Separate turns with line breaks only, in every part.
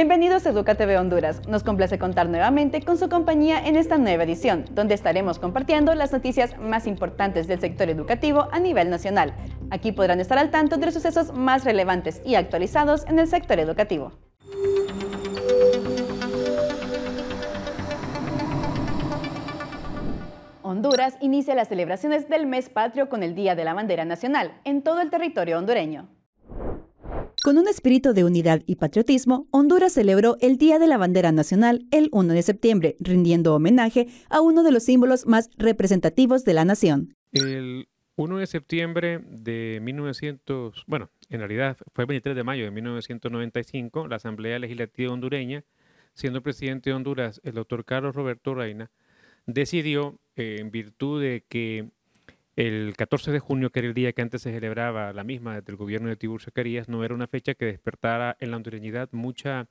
Bienvenidos a Educa TV Honduras. Nos complace contar nuevamente con su compañía en esta nueva edición, donde estaremos compartiendo las noticias más importantes del sector educativo a nivel nacional. Aquí podrán estar al tanto de los sucesos más relevantes y actualizados en el sector educativo. Honduras inicia las celebraciones del mes patrio con el Día de la Bandera Nacional en todo el territorio hondureño. Con un espíritu de unidad y patriotismo, Honduras celebró el Día de la Bandera Nacional el 1 de septiembre, rindiendo homenaje a uno de los símbolos más representativos de la nación.
El 1 de septiembre de 1900, bueno, en realidad fue el 23 de mayo de 1995, la Asamblea Legislativa hondureña, siendo presidente de Honduras el doctor Carlos Roberto Reina, decidió, eh, en virtud de que el 14 de junio, que era el día que antes se celebraba la misma desde el gobierno de Tiburcio Carías, no era una fecha que despertara en la hondureñidad mucha,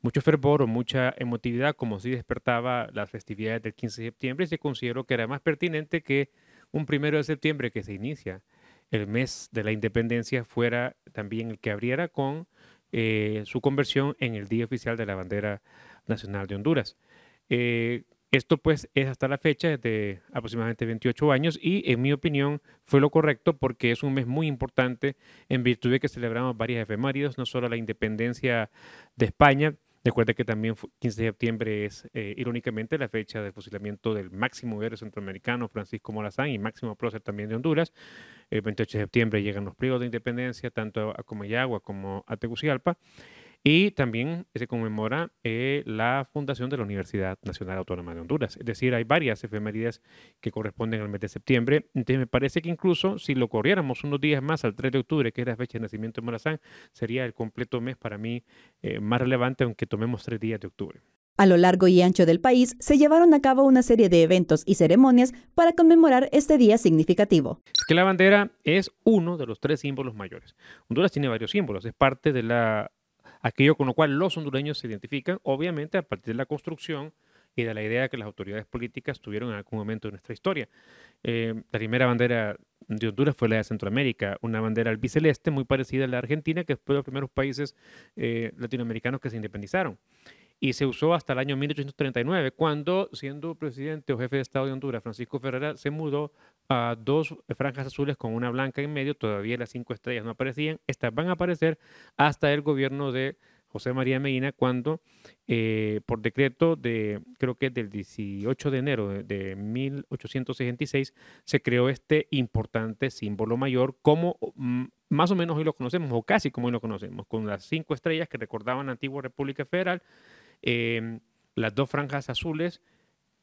mucho fervor o mucha emotividad, como si despertaba las festividades del 15 de septiembre, y se consideró que era más pertinente que un primero de septiembre que se inicia el mes de la independencia fuera también el que abriera con eh, su conversión en el Día Oficial de la Bandera Nacional de Honduras. Eh, esto pues es hasta la fecha de aproximadamente 28 años y en mi opinión fue lo correcto porque es un mes muy importante en virtud de que celebramos varias efemérides, no solo la independencia de España, recuerda que también 15 de septiembre es eh, irónicamente la fecha del fusilamiento del máximo héroe centroamericano Francisco Morazán y máximo prócer también de Honduras. El 28 de septiembre llegan los pliegos de independencia tanto a Comayagua como a Tegucigalpa. Y también se conmemora eh, la fundación de la Universidad Nacional Autónoma de Honduras. Es decir, hay varias efemérides que corresponden al mes de septiembre. Entonces, me parece que incluso si lo corriéramos unos días más al 3 de octubre, que es la fecha de nacimiento de Morazán, sería el completo mes para mí eh, más relevante, aunque tomemos tres días de octubre.
A lo largo y ancho del país se llevaron a cabo una serie de eventos y ceremonias para conmemorar este día significativo.
Que la bandera es uno de los tres símbolos mayores. Honduras tiene varios símbolos, es parte de la aquello con lo cual los hondureños se identifican, obviamente a partir de la construcción y de la idea que las autoridades políticas tuvieron en algún momento de nuestra historia. Eh, la primera bandera de Honduras fue la de Centroamérica, una bandera albiceleste muy parecida a la de argentina, que fue de los primeros países eh, latinoamericanos que se independizaron y se usó hasta el año 1839, cuando, siendo presidente o jefe de Estado de Honduras, Francisco Ferrera se mudó a dos franjas azules con una blanca en medio, todavía las cinco estrellas no aparecían, estas van a aparecer hasta el gobierno de José María Medina, cuando eh, por decreto de, creo que del 18 de enero de, 1866, se creó este importante símbolo mayor como más o menos hoy lo conocemos, o casi como hoy lo conocemos, con las cinco estrellas que recordaban la antigua República Federal, Em, las dos franjas azules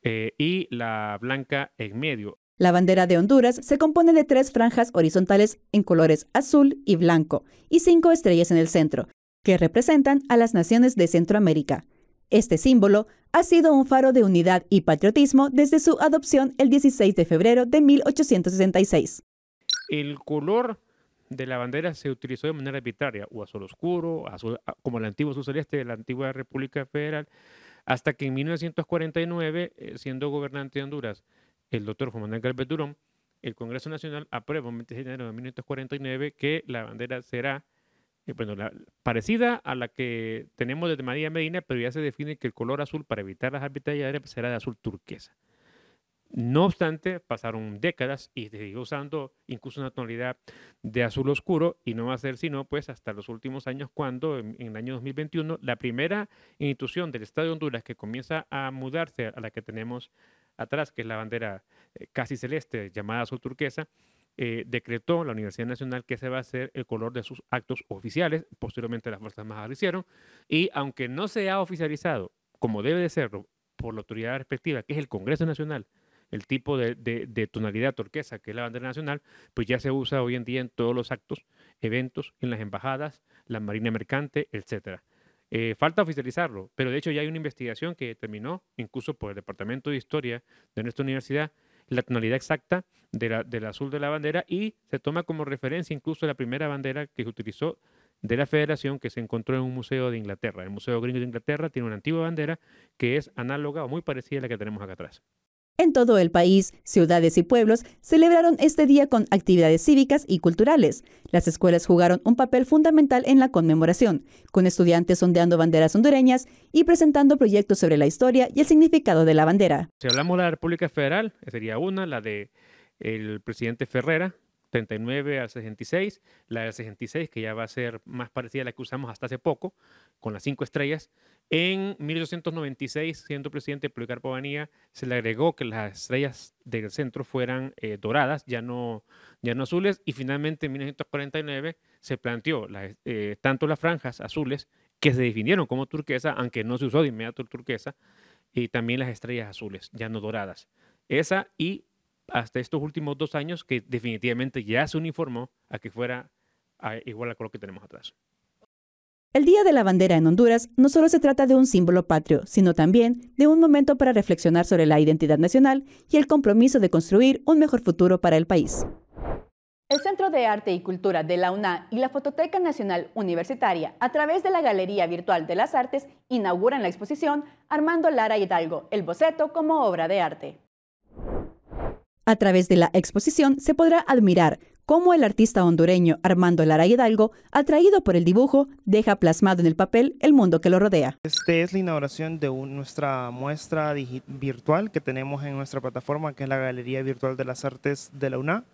eh, y la blanca en medio.
La bandera de Honduras se compone de tres franjas horizontales en colores azul y blanco y cinco estrellas en el centro, que representan a las naciones de Centroamérica. Este símbolo ha sido un faro de unidad y patriotismo desde su adopción el 16 de febrero de 1866.
El color de la bandera se utilizó de manera arbitraria, o azul oscuro, como el antiguo azul celeste de la antigua República Federal, hasta que en 1949, eh, siendo gobernante de Honduras, el doctor Juan Manuel Galvez Durón, el Congreso Nacional aprueba en 20 de enero de 1949 que la bandera será eh, bueno, parecida a la que tenemos desde María Medina, pero ya se define que el color azul, para evitar las arbitrariedades, será de azul turquesa. No obstante, pasaron décadas y se siguió usando incluso una tonalidad de azul oscuro y no va a ser sino pues hasta los últimos años cuando en, el año 2021 la primera institución del Estado de Honduras que comienza a mudarse a la que tenemos atrás, que es la bandera eh, casi celeste llamada azul turquesa, eh, decretó la Universidad Nacional que ese va a ser el color de sus actos oficiales, posteriormente las Fuerzas más lo hicieron, y aunque no se ha oficializado como debe de serlo por la autoridad respectiva, que es el Congreso Nacional, el tipo de, tonalidad turquesa, que es la bandera nacional, pues ya se usa hoy en día en todos los actos, eventos, en las embajadas, la marina mercante, etc. Eh, falta oficializarlo, pero de hecho ya hay una investigación que determinó, incluso por el Departamento de Historia de nuestra universidad, la tonalidad exacta la, del azul de la bandera y se toma como referencia incluso la primera bandera que se utilizó de la federación que se encontró en un museo de Inglaterra. El Museo Gringo de Inglaterra tiene una antigua bandera que es análoga o muy parecida a la que tenemos acá atrás.
En todo el país, ciudades y pueblos celebraron este día con actividades cívicas y culturales. Las escuelas jugaron un papel fundamental en la conmemoración, con estudiantes ondeando banderas hondureñas y presentando proyectos sobre la historia y el significado de la bandera.
Si hablamos de la República Federal, sería una, la de el presidente Ferrera, 39 al 66, la del 66, que ya va a ser más parecida a la que usamos hasta hace poco, con las cinco estrellas. En 1896, siendo presidente Policarpo Banía, se le agregó que las estrellas del centro fueran eh, doradas, ya no, ya no azules, y finalmente en 1949 se planteó eh, tanto las franjas azules, que se definieron como turquesa, aunque no se usó de inmediato turquesa, y también las estrellas azules, ya no doradas. Esa y hasta estos últimos dos años que definitivamente ya se uniformó a que fuera igual a lo que tenemos atrás.
El Día de la Bandera en Honduras no solo se trata de un símbolo patrio, sino también de un momento para reflexionar sobre la identidad nacional y el compromiso de construir un mejor futuro para el país. El Centro de Arte y Cultura de la UNA y la Fototeca Nacional Universitaria, a través de la Galería Virtual de las Artes, inauguran la exposición Armando Lara Hidalgo, el boceto como obra de arte. A través de la exposición se podrá admirar cómo el artista hondureño Armando Lara Hidalgo, atraído por el dibujo, deja plasmado en el papel el mundo que lo rodea.
Esta es la inauguración de nuestra muestra virtual que tenemos en nuestra plataforma, que es la Galería Virtual de las Artes de la UNA.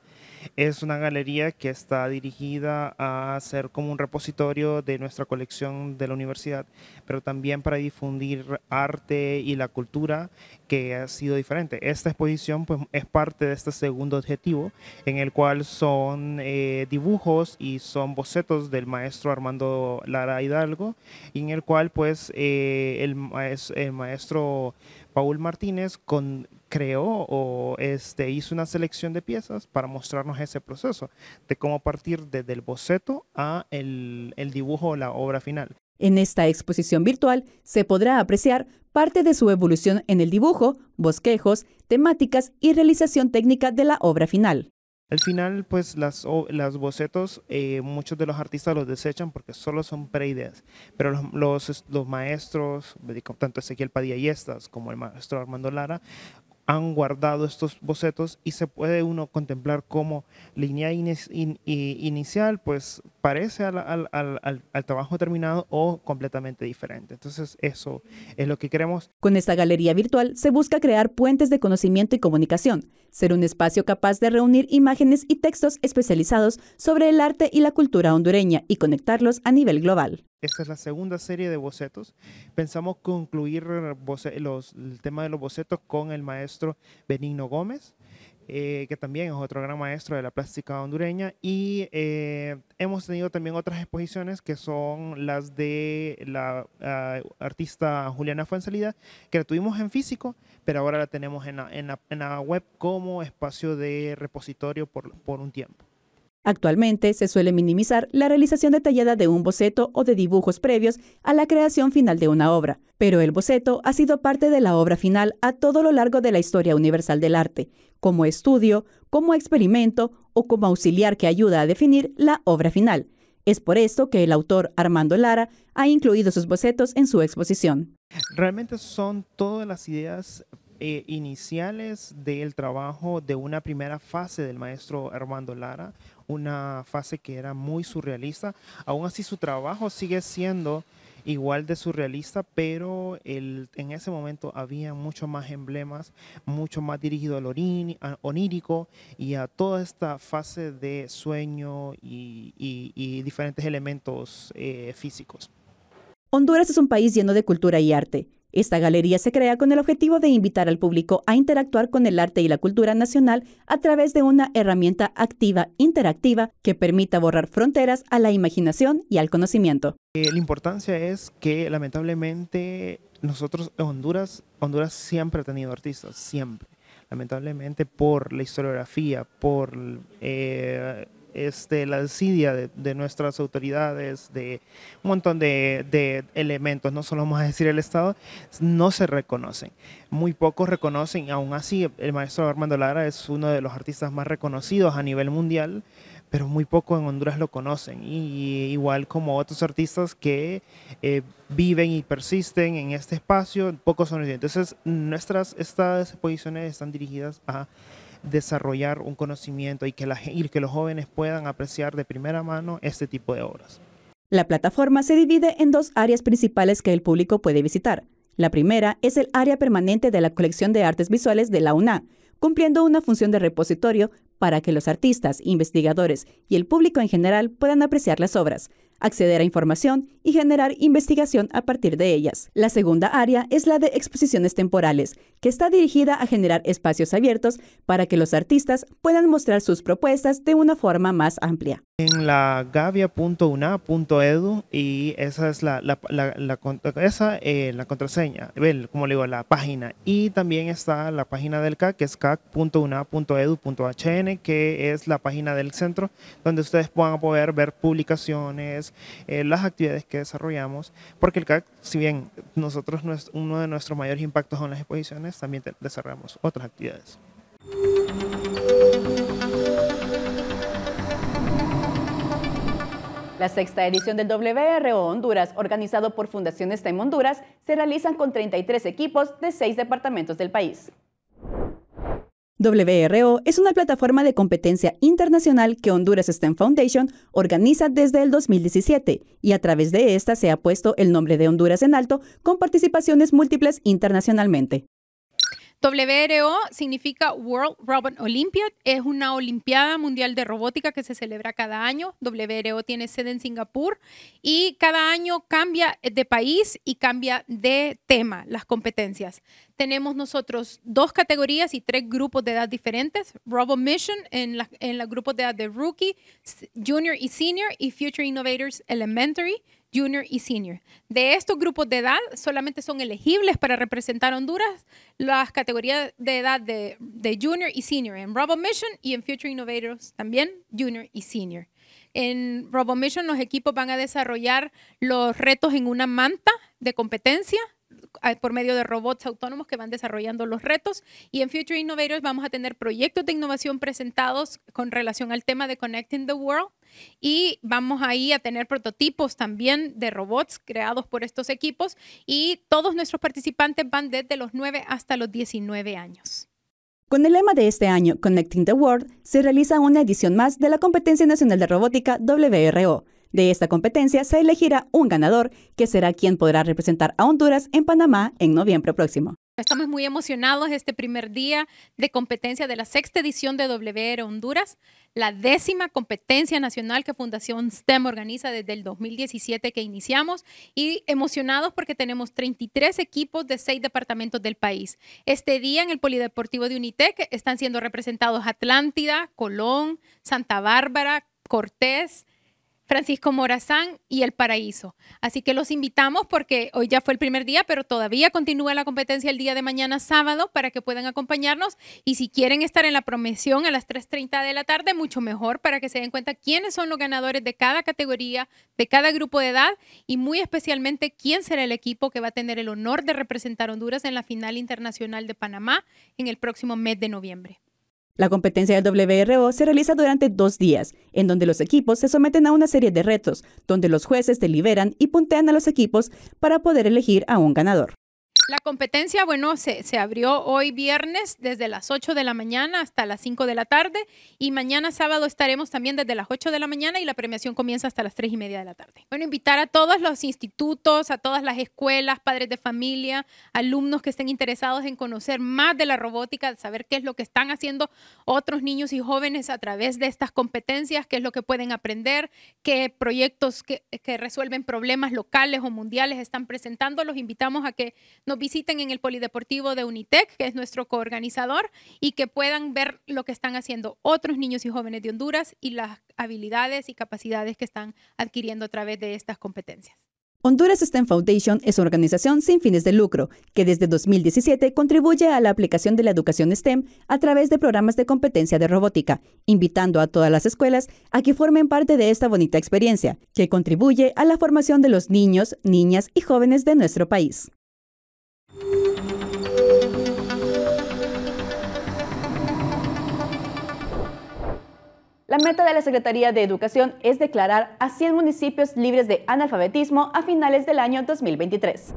Es una galería que está dirigida a ser como un repositorio de nuestra colección de la universidad, pero también para difundir arte y la cultura que ha sido diferente. Esta exposición pues, es parte de este segundo objetivo, en el cual son eh, dibujos y son bocetos del maestro Armando Lara Hidalgo, y en el cual pues eh, el maestro Paul Martínez creó o este, hizo una selección de piezas para mostrarnos ese proceso, de cómo partir desde el boceto a el dibujo o la obra final.
En esta exposición virtual se podrá apreciar parte de su evolución en el dibujo, bosquejos, temáticas y realización técnica de la obra final.
Al final, pues las, las bocetos, eh, muchos de los artistas los desechan porque solo son preideas, pero los, maestros, pues, tanto Ezequiel Padilla y estas, como el maestro Armando Lara, han guardado estos bocetos y se puede uno contemplar como línea inicial, pues parece al, trabajo terminado o completamente diferente. Entonces, eso es lo que queremos.
Con esta galería virtual se busca crear puentes de conocimiento y comunicación, ser un espacio capaz de reunir imágenes y textos especializados sobre el arte y la cultura hondureña y conectarlos a nivel global.
Esta es la segunda serie de bocetos. Pensamos concluir el tema de los bocetos con el maestro Benigno Gómez eh, que también es otro gran maestro de la plástica hondureña. Y eh, hemos tenido también otras exposiciones que son las de la ah, artista Juliana Fuensalida, que la tuvimos en físico, pero ahora la tenemos en la, en en la web como espacio de repositorio por, por un tiempo.
Actualmente se suele minimizar la realización detallada de un boceto o de dibujos previos a la creación final de una obra, pero el boceto ha sido parte de la obra final a todo lo largo de la historia universal del arte, como estudio, como experimento o como auxiliar que ayuda a definir la obra final. Es por esto que el autor Armando Lara ha incluido sus bocetos en su exposición.
Realmente son todas las ideas eh, iniciales del trabajo de una primera fase del maestro Armando Lara, una fase que era muy surrealista. Aún así su trabajo sigue siendo igual de surrealista, pero en ese momento había mucho más emblemas, mucho más dirigido a al onírico y a toda esta fase de sueño y, diferentes elementos eh, físicos.
Honduras es un país lleno de cultura y arte, esta galería se crea con el objetivo de invitar al público a interactuar con el arte y la cultura nacional a través de una herramienta activa, interactiva, que permita borrar fronteras a la imaginación
y al conocimiento. Eh, la importancia es que lamentablemente nosotros, Honduras, Honduras siempre ha tenido artistas, siempre lamentablemente por la historiografía, por eh, la desidia de, nuestras autoridades, de un montón de, elementos, no solo vamos a decir el Estado, no se reconocen. Muy pocos reconocen, aún así el maestro Armando Lara es uno de los artistas más reconocidos a nivel mundial, pero muy poco en Honduras lo conocen, y, igual como otros artistas que eh, viven y persisten en este espacio, pocos son Entonces, nuestras, estas exposiciones están dirigidas a desarrollar un conocimiento y que, los jóvenes puedan apreciar de primera mano este tipo de obras.
La plataforma se divide en dos áreas principales que el público puede visitar. La primera es el área permanente de la colección de artes visuales de la UNA, cumpliendo una función de repositorio para que los artistas, investigadores y el público en general puedan apreciar las obras, acceder a información y generar investigación a partir de ellas. La segunda área es la de exposiciones temporales, que está dirigida a generar espacios abiertos para que los artistas puedan mostrar sus propuestas de una forma más amplia.
En la gavia.una.edu y esa es la, la, la, esa, eh, la contraseña, como le digo, la página. Y también está la página del CAC, que es cac.una.edu.hn, que es la página del centro, donde ustedes puedan poder ver publicaciones, eh, las actividades que que desarrollamos, porque el CAC, si bien nosotros uno de nuestros mayores impactos son las exposiciones, también desarrollamos otras actividades.
La sexta edición del WRO Honduras, organizado por Fundación STEM Honduras, se realizan con 33 equipos de seis departamentos del país. WRO es una plataforma de competencia internacional que Honduras STEM Foundation organiza desde el 2017 y a través de esta se ha puesto el nombre de Honduras en alto con participaciones múltiples internacionalmente.
WRO significa World Robot Olympiad, es una Olimpiada Mundial de Robótica que se celebra cada año. WRO tiene sede en Singapur y cada año cambia de país y cambia de tema las competencias. Tenemos nosotros dos categorías y tres grupos de edad diferentes. Robot Mission en en la grupos de edad de Rookie, Junior y Senior y Future Innovators Elementary junior y senior. De estos grupos de edad, solamente son elegibles para representar Honduras las categorías de edad de, junior y senior en Robo Mission y en Future Innovators también junior y senior. En Robo Mission los equipos van a desarrollar los retos en una manta de competencia por medio de robots autónomos que van desarrollando los retos. Y en Future Innovators vamos a tener proyectos de innovación presentados con relación al tema de Connecting the World. Y vamos ahí a tener prototipos también de robots creados por estos equipos. Y todos nuestros participantes van desde los 9 hasta los 19 años.
Con el lema de este año, Connecting the World, se realiza una edición más de la Competencia Nacional de Robótica WRO, de esta competencia se elegirá un ganador, que será quien podrá representar a Honduras en Panamá en noviembre próximo.
Estamos muy emocionados este primer día de competencia de la sexta edición de WR Honduras, la décima competencia nacional que Fundación STEM organiza desde el 2017 que iniciamos y emocionados porque tenemos 33 equipos de seis departamentos del país. Este día en el Polideportivo de Unitec están siendo representados Atlántida, Colón, Santa Bárbara, Cortés, Francisco Morazán y El Paraíso. Así que los invitamos porque hoy ya fue el primer día, pero todavía continúa la competencia el día de mañana sábado para que puedan acompañarnos. Y si quieren estar en la promesión a las 3.30 de la tarde, mucho mejor para que se den cuenta quiénes son los ganadores de cada categoría, de cada grupo de edad y muy especialmente quién será el equipo que va a tener el honor de representar a Honduras en la final internacional de Panamá en el próximo mes de noviembre.
La competencia del WRO se realiza durante dos días, en donde los equipos se someten a una serie de retos, donde los jueces deliberan y puntean a los equipos para poder elegir a un ganador.
La competencia, bueno, se, abrió hoy viernes desde las 8 de la mañana hasta las 5 de la tarde y mañana sábado estaremos también desde las 8 de la mañana y la premiación comienza hasta las 3 y media de la tarde. Bueno, invitar a todos los institutos, a todas las escuelas, padres de familia, alumnos que estén interesados en conocer más de la robótica, saber qué es lo que están haciendo otros niños y jóvenes a través de estas competencias, qué es lo que pueden aprender, qué proyectos que, que resuelven problemas locales o mundiales están presentando. Los invitamos a que nos visiten en el Polideportivo de Unitec, que es nuestro coorganizador, y que puedan ver lo que están haciendo otros niños y jóvenes de Honduras y las habilidades y capacidades que están adquiriendo a través de estas competencias.
Honduras STEM Foundation es una organización sin fines de lucro que desde 2017 contribuye a la aplicación de la educación STEM a través de programas de competencia de robótica, invitando a todas las escuelas a que formen parte de esta bonita experiencia, que contribuye a la formación de los niños, niñas y jóvenes de nuestro país. La meta de la Secretaría de Educación es declarar a 100 municipios libres de analfabetismo a finales del año 2023.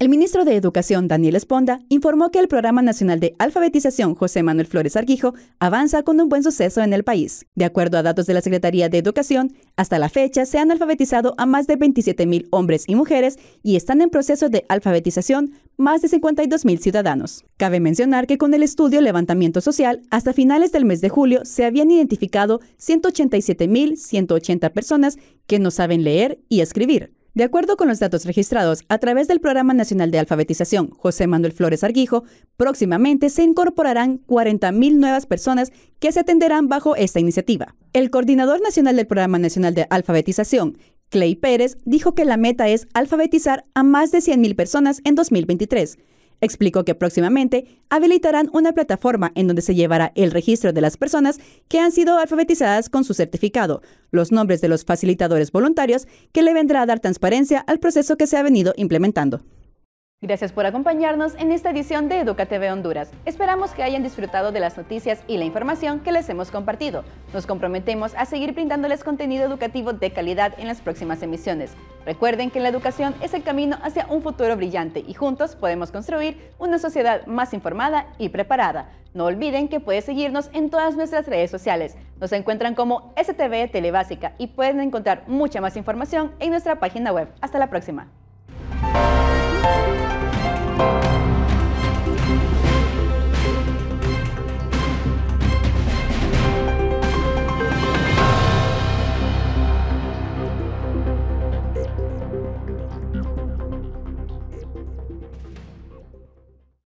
El ministro de Educación, Daniel Esponda, informó que el Programa Nacional de Alfabetización José Manuel Flores Arguijo avanza con un buen suceso en el país. De acuerdo a datos de la Secretaría de Educación, hasta la fecha se han alfabetizado a más de 27.000 hombres y mujeres y están en proceso de alfabetización más de 52.000 ciudadanos. Cabe mencionar que con el estudio Levantamiento Social, hasta finales del mes de julio se habían identificado 187.180 personas que no saben leer y escribir de acuerdo con los datos registrados a través del Programa Nacional de Alfabetización José Manuel Flores Arguijo, próximamente se incorporarán 40.000 nuevas personas que se atenderán bajo esta iniciativa. El coordinador nacional del Programa Nacional de Alfabetización, Clay Pérez, dijo que la meta es alfabetizar a más de 100.000 personas en 2023 Explicó que próximamente habilitarán una plataforma en donde se llevará el registro de las personas que han sido alfabetizadas con su certificado, los nombres de los facilitadores voluntarios, que le vendrá a dar transparencia al proceso que se ha venido implementando. Gracias por acompañarnos en esta edición de EducaTV Honduras. Esperamos que hayan disfrutado de las noticias y la información que les hemos compartido. Nos comprometemos a seguir brindándoles contenido educativo de calidad en las próximas emisiones. Recuerden que la educación es el camino hacia un futuro brillante y juntos podemos construir una sociedad más informada y preparada. No olviden que pueden seguirnos en todas nuestras redes sociales. Nos encuentran como STV Telebásica y pueden encontrar mucha más información en nuestra página web. Hasta la próxima.